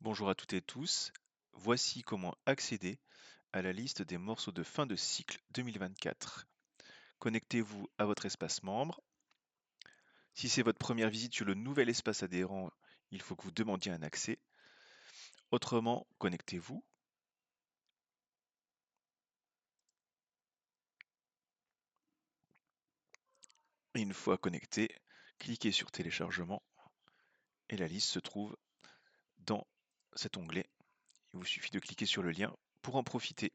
Bonjour à toutes et tous, voici comment accéder à la liste des morceaux de fin de cycle 2024. Connectez-vous à votre espace membre. Si c'est votre première visite sur le nouvel espace adhérent, il faut que vous demandiez un accès. Autrement, connectez-vous. Une fois connecté, cliquez sur téléchargement et la liste se trouve dans cet onglet. Il vous suffit de cliquer sur le lien pour en profiter.